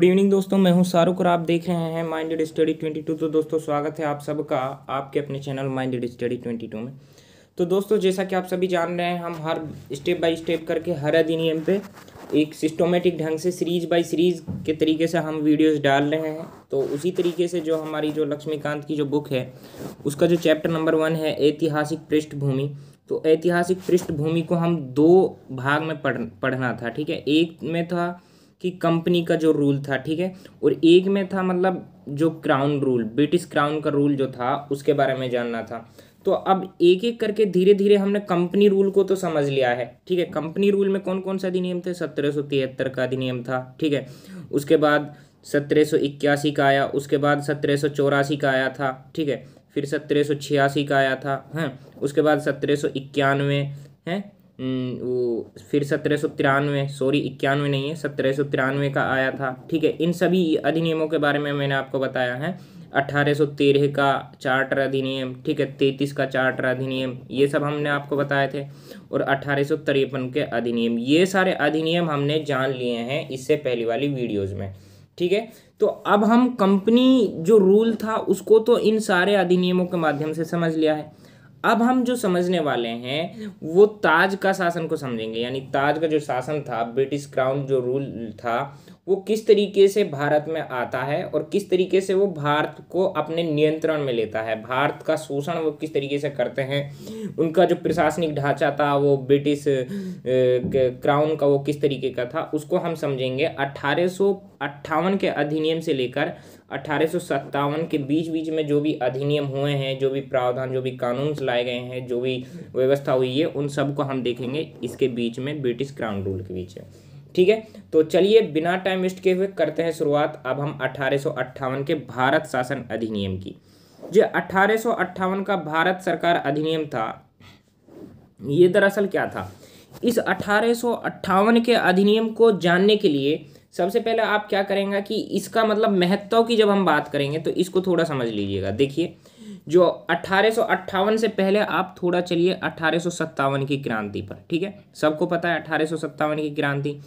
Good evening दोस्तों मैं हूं शाहरुख और आप देख रहे हैं माइंडेड स्टडी 22 तो दोस्तों स्वागत है आप सबका आपके अपने चैनल माइंडेड स्टडी 22 में तो दोस्तों जैसा कि आप सभी जान रहे हैं हम हर स्टेप बाय स्टेप करके हर अधिनियम पे एक सिस्टोमेटिक ढंग से सीरीज बाय सीरीज के तरीके से हम वीडियोस डाल रहे हैं तो उसी तरीके से जो हमारी जो लक्ष्मीकांत की जो बुक है उसका जो चैप्टर नंबर वन है ऐतिहासिक पृष्ठभूमि तो ऐतिहासिक पृष्ठभूमि को हम दो भाग में पढ़ पढ़ना था ठीक है एक में था कि कंपनी का जो रूल था ठीक है और एक में था मतलब जो क्राउन रूल ब्रिटिश क्राउन का रूल जो था उसके बारे में जानना था तो अब एक एक करके धीरे धीरे हमने कंपनी रूल को तो समझ लिया है ठीक है कंपनी रूल में कौन कौन सा अधिनियम थे सत्रह सौ तिहत्तर का अधिनियम था ठीक है उसके बाद सत्रह सौ इक्यासी का आया उसके बाद सत्रह सौ चौरासी का आया था ठीक है फिर सत्रह सौ छियासी का आया था हैं हाँ? उसके बाद सत्रह सौ इक्यानवे हैं हम्म, वो फिर सत्रह सौ तिरानवे सॉरी इक्यानवे नहीं है सत्रह सौ तिरानवे का आया था ठीक है इन सभी अधिनियमों के बारे में मैंने आपको बताया है अट्ठारह सौ तेरह का चार्टर अधिनियम ठीक है तैतीस का चार्टर अधिनियम ये सब हमने आपको बताए थे और अट्ठारह सौ तिरपन के अधिनियम ये सारे अधिनियम हमने जान लिए हैं इससे पहली वाली वीडियोज़ में ठीक है तो अब हम कंपनी जो रूल था उसको तो इन सारे अधिनियमों के माध्यम से समझ लिया है अब हम जो समझने वाले हैं वो ताज का शासन को समझेंगे यानी ताज का जो शासन था ब्रिटिश क्राउन जो रूल था वो किस तरीके से भारत में आता है और किस तरीके से वो भारत को अपने नियंत्रण में लेता है भारत का शोषण वो किस तरीके से करते हैं उनका जो प्रशासनिक ढांचा था वो ब्रिटिश क्राउन का वो किस तरीके का था उसको हम समझेंगे अट्ठारह के अधिनियम से लेकर अट्ठारह के बीच बीच में जो भी अधिनियम हुए हैं जो भी प्रावधान जो भी कानून लाए गए हैं जो भी व्यवस्था हुई है उन सबको हम देखेंगे इसके बीच में ब्रिटिश क्राउन रूल के बीच में ठीक है तो चलिए बिना टाइम वेस्ट किए हुए करते हैं शुरुआत अब हम अठारह के भारत शासन अधिनियम की जो अठारह का भारत सरकार अधिनियम था ये दरअसल क्या था इस अठारह के अधिनियम को जानने के लिए सबसे पहले आप क्या करेंगे कि इसका मतलब महत्व की जब हम बात करेंगे तो इसको थोड़ा समझ लीजिएगा देखिए जो अट्ठारह से पहले आप थोड़ा चलिए अट्ठारह की क्रांति पर ठीक है सबको पता है अट्ठारह की क्रांति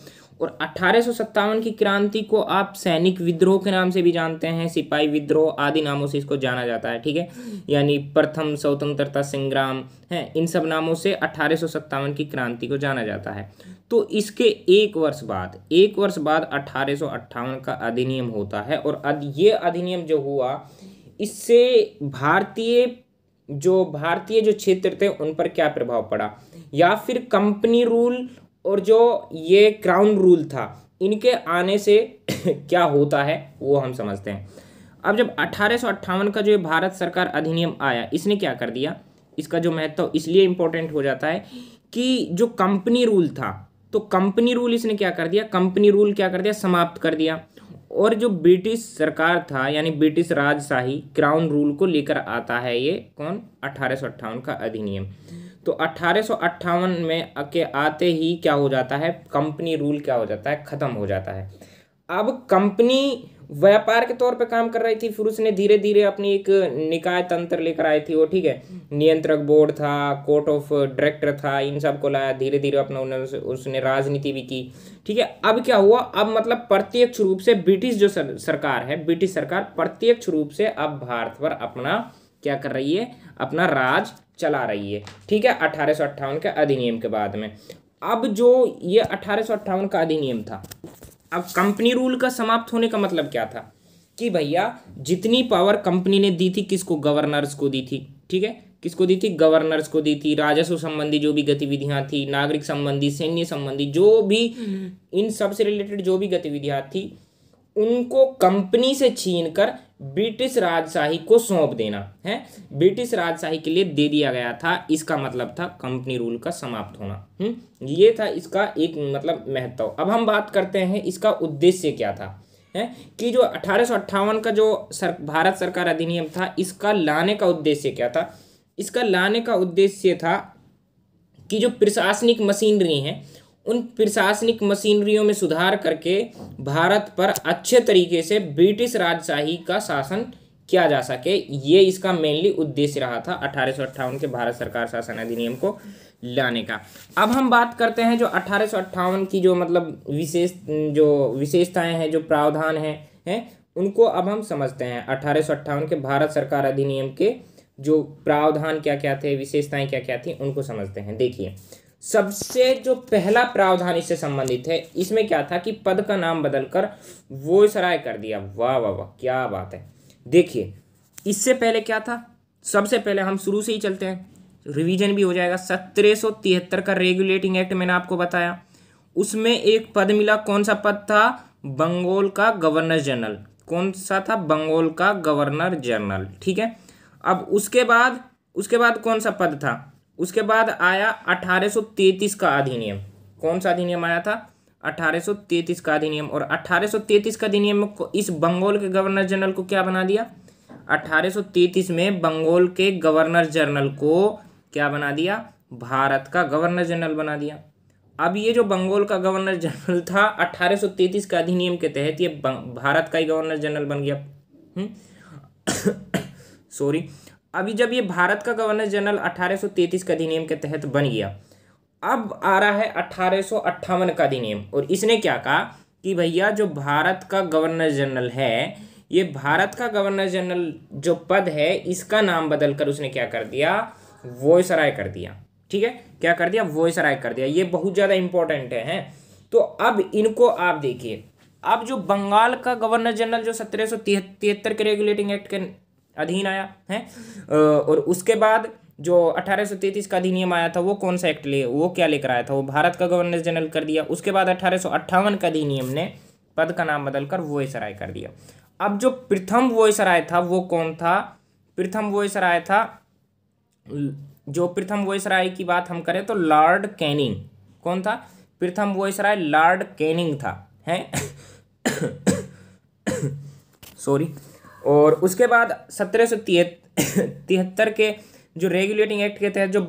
और अट्ठारह की क्रांति को आप सैनिक विद्रोह के नाम से भी जानते हैं सिपाही विद्रोह आदि नामों से इसको जाना जाता है ठीक है यानी प्रथम स्वतंत्रता संग्राम है इन सब नामों से अट्ठारह की क्रांति को जाना जाता है तो इसके एक वर्ष बाद एक वर्ष बाद अट्ठारह का अधिनियम होता है और ये अधिनियम जो हुआ इससे भारतीय जो भारतीय जो क्षेत्र थे उन पर क्या प्रभाव पड़ा या फिर कंपनी रूल और जो ये क्राउन रूल था इनके आने से क्या होता है वो हम समझते हैं अब जब अठारह का जो ये भारत सरकार अधिनियम आया इसने क्या कर दिया इसका जो महत्व इसलिए इम्पोर्टेंट हो जाता है कि जो कंपनी रूल था तो कंपनी रूल इसने क्या कर दिया कंपनी रूल क्या कर दिया समाप्त कर दिया और जो ब्रिटिश सरकार था यानी ब्रिटिश राजशाही क्राउन रूल को लेकर आता है ये कौन अठारह का अधिनियम तो अठारह में के आते ही क्या हो जाता है कंपनी रूल क्या हो जाता है ख़त्म हो जाता है अब कंपनी व्यापार के तौर पे काम कर रही थी फिर उसने धीरे धीरे अपनी एक निकाय तंत्र लेकर आई थी वो ठीक है नियंत्रक बोर्ड था कोर्ट ऑफ डायरेक्टर था इन सब को लाया धीरे धीरे अपना उन्होंने उसने राजनीति भी की ठीक है अब क्या हुआ अब मतलब प्रत्यक्ष रूप से ब्रिटिश जो सर सरकार है ब्रिटिश सरकार प्रत्यक्ष रूप से अब भारत पर अपना क्या कर रही है अपना राज चला रही है ठीक है अठारह के अधिनियम के बाद में अब जो ये अठारह का अधिनियम था अब कंपनी रूल का समाप्त होने का मतलब क्या था कि भैया जितनी पावर कंपनी ने दी थी किसको गवर्नर्स को दी थी ठीक है किसको दी थी गवर्नर्स को दी थी राजस्व संबंधी जो भी गतिविधियां थी नागरिक संबंधी सैन्य संबंधी जो भी हम्म। इन सब से रिलेटेड जो भी गतिविधियां थी उनको कंपनी से छीन कर ब्रिटिश राजशाही को सौंप देना है ब्रिटिश राजशाही के लिए दे दिया गया था इसका मतलब था कंपनी रूल का समाप्त होना हुँ? हम्म? ये था इसका एक मतलब महत्व अब हम बात करते हैं इसका उद्देश्य क्या था है कि जो अठारह का जो सर, भारत सरकार अधिनियम था इसका लाने का उद्देश्य क्या था इसका लाने का उद्देश्य था कि जो प्रशासनिक मशीनरी है उन प्रशासनिक मशीनरियों में सुधार करके भारत पर अच्छे तरीके से ब्रिटिश राजशाही का शासन किया जा सके ये इसका मेनली उद्देश्य रहा था अठारह के भारत सरकार शासन अधिनियम को लाने का अब हम बात करते हैं जो अठारह की जो मतलब विशेष जो विशेषताएं हैं जो प्रावधान हैं हैं उनको अब हम समझते हैं अठारह के भारत सरकार अधिनियम के जो प्रावधान क्या क्या थे विशेषताएं क्या क्या थी उनको समझते हैं देखिए सबसे जो पहला प्रावधान इससे संबंधित है इसमें क्या था कि पद का नाम बदलकर वो सराय कर दिया वाह वाह वाह क्या बात है देखिए इससे पहले क्या था सबसे पहले हम शुरू से ही चलते हैं रिवीजन भी हो जाएगा सत्रह का रेगुलेटिंग एक्ट मैंने आपको बताया उसमें एक पद मिला कौन सा पद था बंगाल का गवर्नर जनरल कौन सा था बंगाल का गवर्नर जनरल ठीक है अब उसके बाद उसके बाद कौन सा पद था उसके बाद आया 1833 का अधिनियम कौन सा अधिनियम आया था 1833 का अधिनियम और 1833 का अधिनियम में इस बंगाल के गवर्नर जनरल को क्या बना दिया 1833 में बंगाल के गवर्नर जनरल को क्या बना दिया भारत का गवर्नर जनरल बना दिया अब ये जो बंगाल का गवर्नर जनरल था 1833 का अधिनियम के तहत ये भारत का ही गवर्नर जनरल बन गया सॉरी हम्म? अभी जब ये भारत का गवर्नर जनरल 1833 का अधिनियम के तहत बन गया अब आ रहा है अठारह का अधिनियम और इसने क्या कहा कि भैया जो भारत का गवर्नर जनरल है ये भारत का गवर्नर जनरल जो पद है इसका नाम बदलकर उसने क्या कर दिया वोयसराय कर दिया ठीक है क्या कर दिया सराय कर दिया ये बहुत ज़्यादा इंपॉर्टेंट है, है तो अब इनको आप देखिए अब जो बंगाल का गवर्नर जनरल जो सत्रह सौ तिहत्तर के रेगुलेटिंग एक्ट के अधीन आया है और उसके बाद जो 1833 का अधिनियम आया था वो कौन सा एक्ट ले वो क्या लेकर आया था वो भारत का गवर्नर जनरल कर दिया उसके बाद अठारह का अधिनियम ने पद का नाम बदलकर वोयसराय कर दिया अब जो प्रथम वोयसराय था वो कौन था प्रथम वोयसराय था जो प्रथम वोयसराय की बात हम करें तो लॉर्ड कैनिंग कौन था प्रथम वोयसराय लॉर्ड कैनिंग था है सॉरी और उसके बाद सत्रह सौ तिहत्तर के जो रेगुलेटिंग एक्ट के तहत जो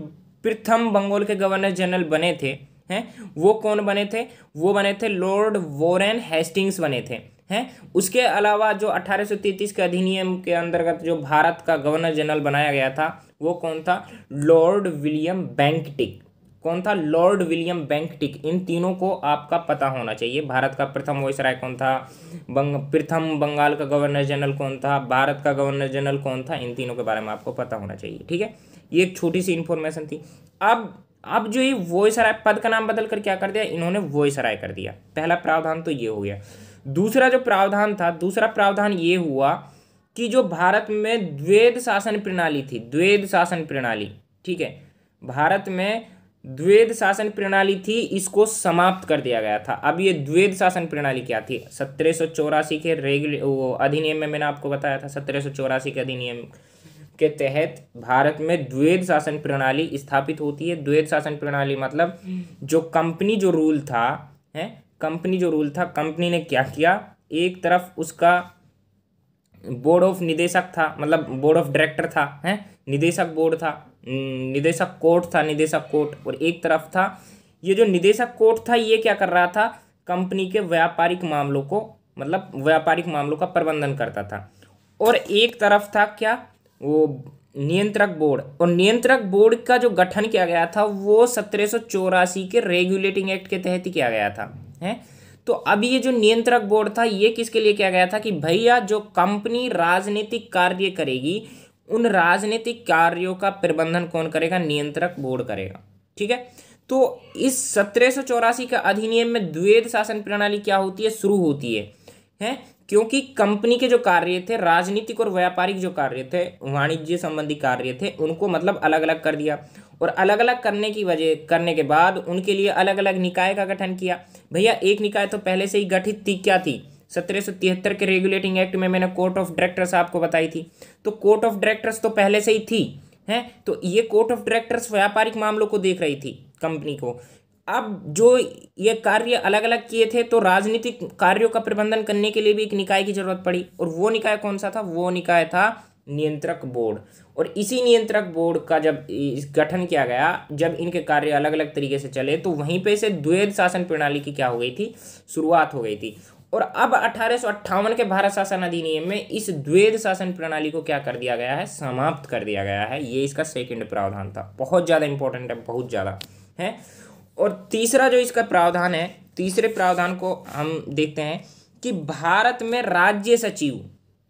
प्रथम बंगाल के गवर्नर जनरल बने थे हैं वो कौन बने थे वो बने थे लॉर्ड वॉरेन हेस्टिंग्स बने थे हैं उसके अलावा जो 1833 के अधिनियम के अंतर्गत जो भारत का गवर्नर जनरल बनाया गया था वो कौन था लॉर्ड विलियम बैंकटिक कौन था लॉर्ड विलियम बैंकटिक इन तीनों को आपका पता होना चाहिए भारत का प्रथम वॉयसराय कौन था बंग प्रथम बंगाल का गवर्नर जनरल कौन था भारत का गवर्नर जनरल कौन था इन तीनों के बारे में आपको पता होना चाहिए ठीक है ये एक छोटी सी इन्फॉर्मेशन थी अब अब जो ये वॉयसराय पद का नाम बदल कर क्या कर दिया इन्होंने राय कर दिया पहला प्रावधान तो ये हो गया दूसरा जो प्रावधान था दूसरा प्रावधान ये हुआ कि जो भारत में द्वेद शासन प्रणाली थी द्वेद शासन प्रणाली ठीक है भारत में द्वेद शासन प्रणाली थी इसको समाप्त कर दिया गया था अब ये द्वेद शासन प्रणाली क्या थी सत्रह के रेगुले वो अधिनियम में मैंने आपको बताया था सत्रह के अधिनियम के तहत भारत में द्वेद शासन प्रणाली स्थापित होती है द्वेद शासन प्रणाली मतलब जो कंपनी जो रूल था है कंपनी जो रूल था कंपनी ने क्या किया एक तरफ उसका बोर्ड ऑफ निदेशक था मतलब बोर्ड ऑफ डायरेक्टर था है निदेशक बोर्ड था निदेशक कोर्ट था निदेशक कोर्ट और एक तरफ था ये जो निदेशक कोर्ट था ये क्या कर रहा था कंपनी के व्यापारिक मामलों को मतलब व्यापारिक मामलों का प्रबंधन करता था और एक तरफ था क्या वो नियंत्रक बोर्ड और नियंत्रक बोर्ड का जो गठन किया गया था वो सत्रह के रेगुलेटिंग एक्ट के तहत ही किया गया था है तो अब ये जो नियंत्रक बोर्ड था ये किसके लिए किया गया था कि भैया जो कंपनी राजनीतिक कार्य करेगी उन राजनीतिक कार्यों का प्रबंधन कौन करेगा नियंत्रक बोर्ड करेगा ठीक है तो इस सत्रह के अधिनियम में द्वेद शासन प्रणाली क्या होती है शुरू होती है हैं क्योंकि कंपनी के जो कार्य थे राजनीतिक और व्यापारिक जो कार्य थे वाणिज्य संबंधी कार्य थे उनको मतलब अलग अलग कर दिया और अलग अलग करने की वजह करने के बाद उनके लिए अलग अलग निकाय का गठन किया भैया एक निकाय तो पहले से ही गठित थी क्या थी सत्रह के रेगुलेटिंग एक्ट में मैंने कोर्ट ऑफ डायरेक्टर्स आपको बताई थी तो कोर्ट ऑफ डायरेक्टर्स तो पहले से ही थी हैं तो ये कोर्ट ऑफ डायरेक्टर्स व्यापारिक मामलों को देख रही थी कंपनी को अब जो ये कार्य अलग अलग किए थे तो राजनीतिक कार्यों का प्रबंधन करने के लिए भी एक निकाय की जरूरत पड़ी और वो निकाय कौन सा था वो निकाय था नियंत्रक बोर्ड और इसी नियंत्रक बोर्ड का जब गठन किया गया जब इनके कार्य अलग अलग तरीके से चले तो वहीं पे से द्वैध शासन प्रणाली की क्या हो गई थी शुरुआत हो गई थी और अब अठारह के भारत शासन अधिनियम में इस द्वैध शासन प्रणाली को क्या कर दिया गया है समाप्त कर दिया गया है ये इसका सेकेंड प्रावधान था बहुत ज़्यादा इंपॉर्टेंट है बहुत ज़्यादा है और तीसरा जो इसका प्रावधान है तीसरे प्रावधान को हम देखते हैं कि भारत में राज्य सचिव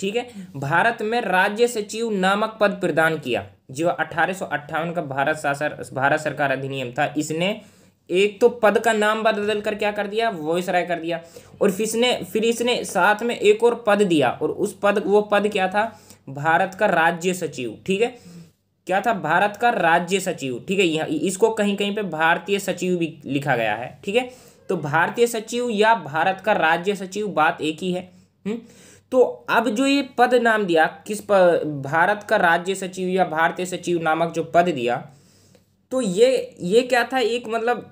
ठीक है भारत में राज्य सचिव नामक पद प्रदान किया जो अठारह का भारत शासन भारत सरकार अधिनियम था इसने एक तो पद का नाम बदल कर क्या कर दिया वॉइस राय कर दिया और फिर इसने फिर इसने साथ में एक और पद दिया और उस पद वो पद क्या था भारत का राज्य सचिव ठीक है क्या था भारत का राज्य सचिव ठीक है यहाँ इसको कहीं कहीं पे भारतीय सचिव भी लिखा गया है ठीक है तो भारतीय सचिव या भारत का राज्य सचिव बात एक ही है हुँ? हम्म? तो अब जो ये पद नाम दिया किस पर भारत का राज्य सचिव या भारतीय सचिव नामक जो पद दिया तो ये ये क्या था एक मतलब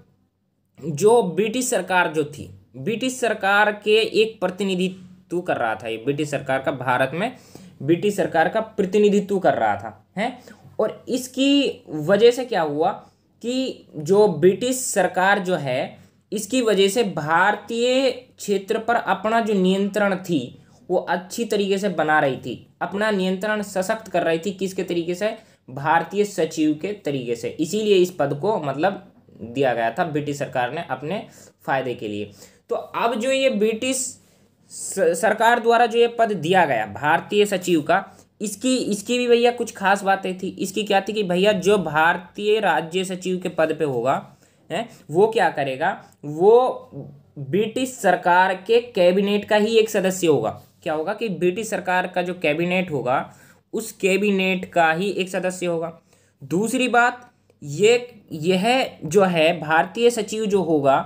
जो ब्रिटिश सरकार जो थी ब्रिटिश सरकार के एक प्रतिनिधित्व कर रहा था ये ब्रिटिश सरकार का भारत में ब्रिटिश सरकार का प्रतिनिधित्व कर रहा था हैं और इसकी वजह से क्या हुआ कि जो ब्रिटिश सरकार जो है इसकी वजह से भारतीय क्षेत्र पर अपना जो नियंत्रण थी वो अच्छी तरीके से बना रही थी अपना नियंत्रण सशक्त कर रही थी किसके तरीके से भारतीय सचिव के तरीके से इसीलिए इस पद को मतलब दिया गया था ब्रिटिश सरकार ने अपने फायदे के लिए तो अब जो ये ब्रिटिश सरकार द्वारा जो ये पद दिया गया भारतीय सचिव का इसकी इसकी भी भैया कुछ खास बातें थी इसकी क्या थी कि भैया जो भारतीय राज्य सचिव के पद पे होगा है वो क्या करेगा वो ब्रिटिश सरकार के कैबिनेट का ही एक सदस्य होगा क्या होगा कि ब्रिटिश सरकार का जो कैबिनेट होगा उस कैबिनेट का ही एक सदस्य होगा दूसरी बात ये यह जो है भारतीय सचिव जो होगा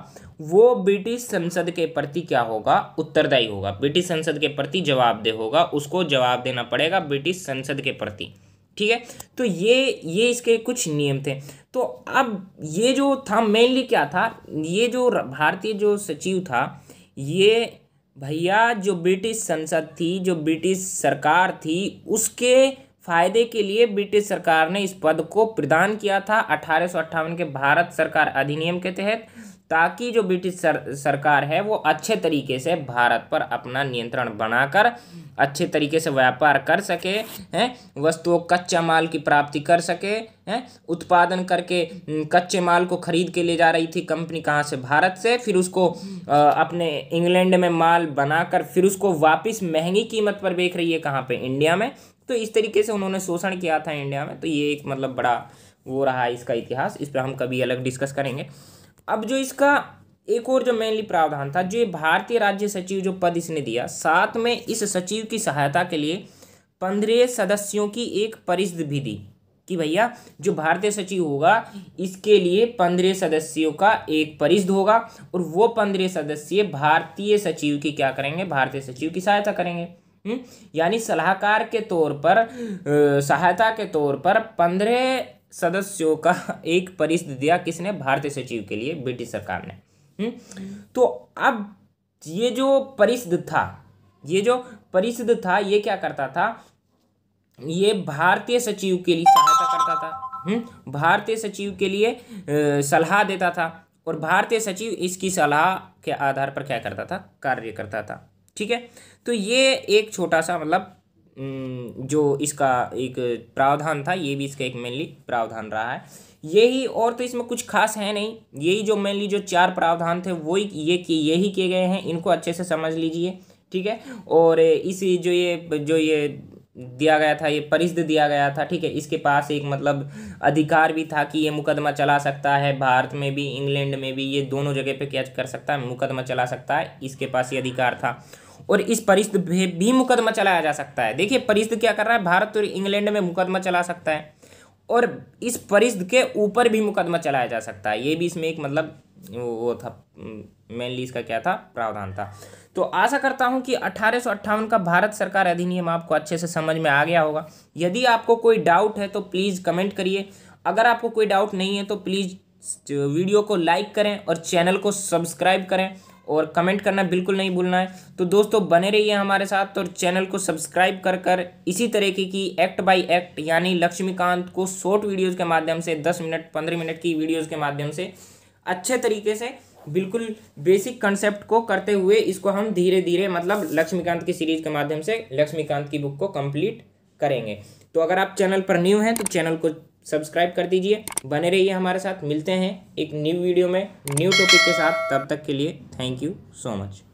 वो ब्रिटिश संसद के प्रति क्या होगा उत्तरदायी होगा ब्रिटिश संसद के प्रति जवाबदेह होगा उसको जवाब देना पड़ेगा ब्रिटिश संसद के प्रति ठीक है तो ये ये इसके कुछ नियम थे तो अब ये जो था मेनली क्या था ये जो भारतीय जो सचिव था ये भैया जो ब्रिटिश संसद थी जो ब्रिटिश सरकार थी उसके फायदे के लिए ब्रिटिश सरकार ने इस पद को प्रदान किया था अठारह के भारत सरकार अधिनियम के तहत ताकि जो ब्रिटिश सर, सरकार है वो अच्छे तरीके से भारत पर अपना नियंत्रण बनाकर अच्छे तरीके से व्यापार कर सके हैं वस्तुओं कच्चा माल की प्राप्ति कर सके हैं उत्पादन करके कच्चे माल को खरीद के ले जा रही थी कंपनी कहाँ से भारत से फिर उसको आ, अपने इंग्लैंड में माल बनाकर फिर उसको वापस महंगी कीमत पर बेच रही है कहाँ पे इंडिया में तो इस तरीके से उन्होंने शोषण किया था इंडिया में तो ये एक मतलब बड़ा वो रहा इसका इतिहास इस पर हम कभी अलग डिस्कस करेंगे अब जो इसका एक और जो मेनली प्रावधान था जो भारतीय राज्य सचिव जो पद इसने दिया साथ में इस सचिव की सहायता के लिए पंद्रह सदस्यों की एक परिषद भी दी कि भैया जो भारतीय सचिव होगा इसके लिए पंद्रह सदस्यों का एक परिषद होगा और वो पंद्रह सदस्य भारतीय सचिव की क्या करेंगे भारतीय सचिव की सहायता करेंगे हम्म? यानी सलाहकार के तौर पर सहायता के तौर पर पंद्रह सदस्यों का एक परिषद दिया किसने भारतीय सचिव के लिए ब्रिटिश सरकार ने हम्म? तो अब ये जो परिषद था ये जो परिषद था ये क्या करता था ये भारतीय सचिव के लिए सहायता करता था हम्म? भारतीय सचिव के लिए सलाह देता था और भारतीय सचिव इसकी सलाह के आधार पर क्या करता था कार्य करता था ठीक है तो ये एक छोटा सा मतलब जो इसका एक प्रावधान था ये भी इसका एक मेनली प्रावधान रहा है यही और तो इसमें कुछ खास है नहीं यही जो मेनली जो चार प्रावधान थे वो ये कि यही किए गए हैं इनको अच्छे से समझ लीजिए ठीक है और इसी जो ये जो ये दिया गया था ये परिषद दिया गया था ठीक है इसके पास एक मतलब अधिकार भी था कि ये मुकदमा चला सकता है भारत में भी इंग्लैंड में भी ये दोनों जगह पे क्या कर सकता है मुकदमा चला सकता है इसके पास ये अधिकार था और इस परिस्त भी मुकदमा चलाया जा सकता है देखिए परिस्त क्या कर रहा है भारत और इंग्लैंड में मुकदमा चला सकता है और इस परिस्त के ऊपर भी मुकदमा चलाया जा सकता है ये भी इसमें एक मतलब वो था मेनली इसका क्या था प्रावधान था तो आशा करता हूँ कि अठारह का भारत सरकार अधिनियम आपको अच्छे से समझ में आ गया होगा यदि आपको कोई डाउट है तो प्लीज़ कमेंट करिए अगर आपको कोई डाउट नहीं है तो प्लीज़ वीडियो को लाइक करें और चैनल को सब्सक्राइब करें और कमेंट करना बिल्कुल नहीं भूलना है तो दोस्तों बने रहिए हमारे साथ और चैनल को सब्सक्राइब कर कर इसी तरीके की एक्ट बाय एक्ट यानी लक्ष्मीकांत को शॉर्ट वीडियोस के माध्यम से दस मिनट पंद्रह मिनट की वीडियोस के माध्यम से अच्छे तरीके से बिल्कुल बेसिक कंसेप्ट को करते हुए इसको हम धीरे धीरे मतलब लक्ष्मीकांत की सीरीज के माध्यम से लक्ष्मीकांत की बुक को कम्प्लीट करेंगे तो अगर आप चैनल पर न्यू हैं तो चैनल को सब्सक्राइब कर दीजिए बने रहिए हमारे साथ मिलते हैं एक न्यू वीडियो में न्यू टॉपिक के साथ तब तक के लिए थैंक यू सो मच